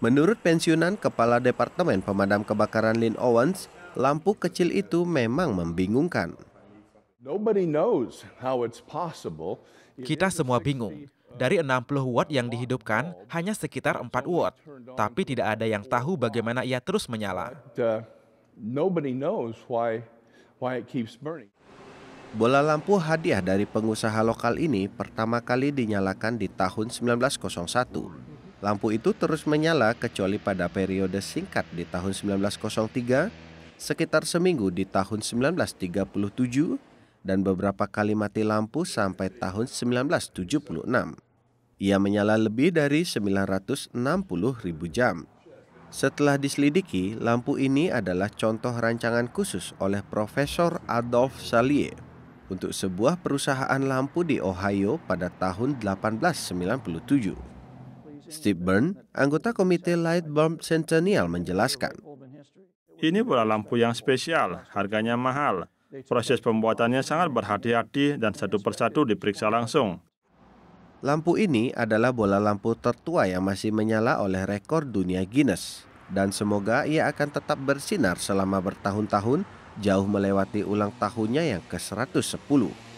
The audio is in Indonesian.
Menurut pensiunan Kepala Departemen Pemadam Kebakaran Lynn Owens, lampu kecil itu memang membingungkan. Kita semua bingung. Dari 60 watt yang dihidupkan, hanya sekitar 4 watt. Tapi tidak ada yang tahu bagaimana ia terus menyala. Uh, Bola lampu hadiah dari pengusaha lokal ini pertama kali dinyalakan di tahun 1901 Lampu itu terus menyala kecuali pada periode singkat di tahun 1903, sekitar seminggu di tahun 1937, dan beberapa kali mati lampu sampai tahun 1976. Ia menyala lebih dari 960 ribu jam. Setelah diselidiki, lampu ini adalah contoh rancangan khusus oleh Profesor Adolf Salier untuk sebuah perusahaan lampu di Ohio pada tahun 1897. Steve Byrne, anggota Komite Light Lightbulb Centennial menjelaskan. Ini bola lampu yang spesial, harganya mahal. Proses pembuatannya sangat berhati-hati dan satu persatu diperiksa langsung. Lampu ini adalah bola lampu tertua yang masih menyala oleh rekor dunia Guinness. Dan semoga ia akan tetap bersinar selama bertahun-tahun jauh melewati ulang tahunnya yang ke-110.